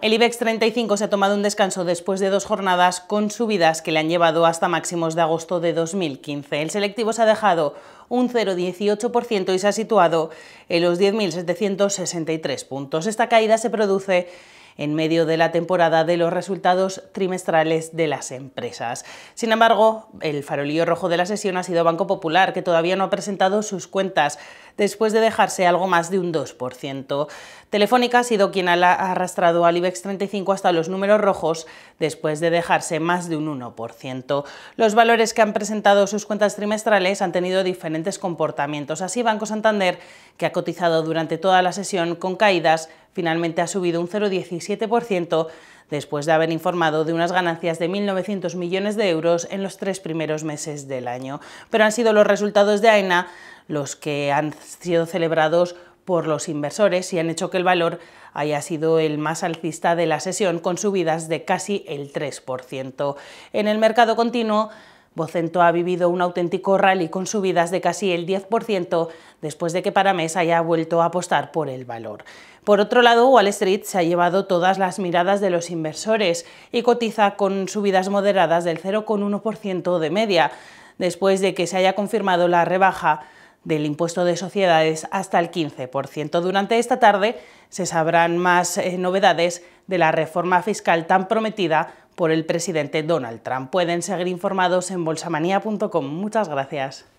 El IBEX 35 se ha tomado un descanso después de dos jornadas con subidas que le han llevado hasta máximos de agosto de 2015. El selectivo se ha dejado un 0,18% y se ha situado en los 10.763 puntos. Esta caída se produce en medio de la temporada de los resultados trimestrales de las empresas. Sin embargo, el farolillo rojo de la sesión ha sido Banco Popular, que todavía no ha presentado sus cuentas después de dejarse algo más de un 2%. Telefónica ha sido quien ha arrastrado al IBEX 35 hasta los números rojos después de dejarse más de un 1%. Los valores que han presentado sus cuentas trimestrales han tenido diferentes comportamientos. Así, Banco Santander, que ha cotizado durante toda la sesión con caídas, finalmente ha subido un 0,17% después de haber informado de unas ganancias de 1.900 millones de euros en los tres primeros meses del año. Pero han sido los resultados de AENA los que han sido celebrados por los inversores y han hecho que el valor haya sido el más alcista de la sesión con subidas de casi el 3%. En el mercado continuo, Vocento ha vivido un auténtico rally con subidas de casi el 10% después de que Paramés haya vuelto a apostar por el valor. Por otro lado, Wall Street se ha llevado todas las miradas de los inversores y cotiza con subidas moderadas del 0,1% de media, después de que se haya confirmado la rebaja del impuesto de sociedades hasta el 15%. Durante esta tarde se sabrán más eh, novedades de la reforma fiscal tan prometida por el presidente Donald Trump. Pueden seguir informados en bolsamanía.com. Muchas gracias.